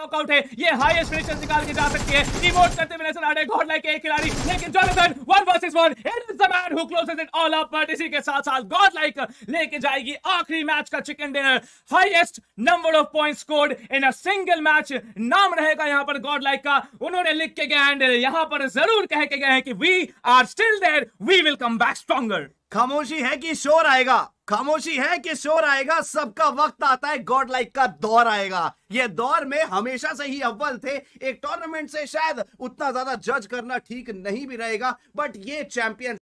knockout है ये highest finish निकाल के जा सकती है रिमोट करते हुए नजर आ रहे गॉड लाइक एक खिलाड़ी लेकिन Jonathan one versus one it is the man who closes it all up but इसी के साथ साथ गॉड लाइक लेके जाएगी आखिरी मैच का chicken dinner highest number of points scored in a single match नाम रहेगा यहां पर गॉड लाइक का उन्होंने लिख के गए हैंडल यहां पर जरूर कह के गए हैं कि we are still there we will come back stronger खामोशी है कि शोर आएगा खामोशी है कि शोर आएगा सबका वक्त आता है गॉड लाइक का दौर आएगा ये दौर में हमेशा से ही अव्वल थे एक टूर्नामेंट से शायद उतना ज्यादा जज करना ठीक नहीं भी रहेगा बट ये चैंपियन